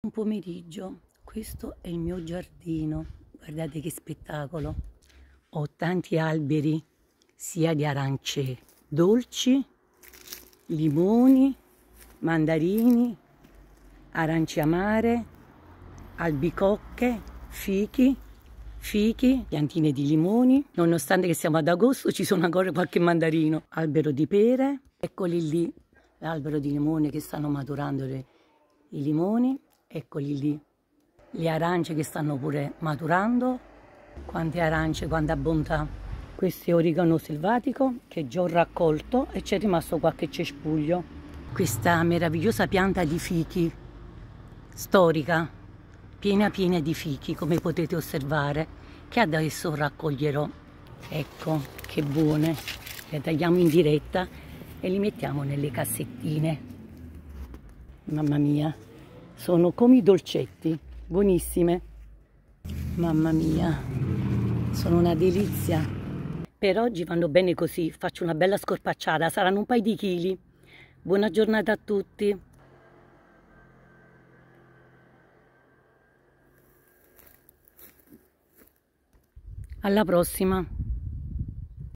Un pomeriggio, questo è il mio giardino, guardate che spettacolo, ho tanti alberi sia di arance dolci, limoni, mandarini, arance amare, albicocche, fichi, fichi, piantine di limoni, nonostante che siamo ad agosto ci sono ancora qualche mandarino, albero di pere, eccoli lì, l'albero di limone che stanno maturando le, i limoni, eccoli lì. Le arance che stanno pure maturando, quante arance, quanta bontà. Questo è origano selvatico che già ho raccolto e c'è rimasto qualche cespuglio. Questa meravigliosa pianta di fichi, storica, piena piena di fichi, come potete osservare, che adesso raccoglierò. Ecco, che buone. Le tagliamo in diretta e li mettiamo nelle cassettine. Mamma mia, sono come i dolcetti buonissime mamma mia sono una delizia per oggi vanno bene così faccio una bella scorpacciata saranno un paio di chili buona giornata a tutti alla prossima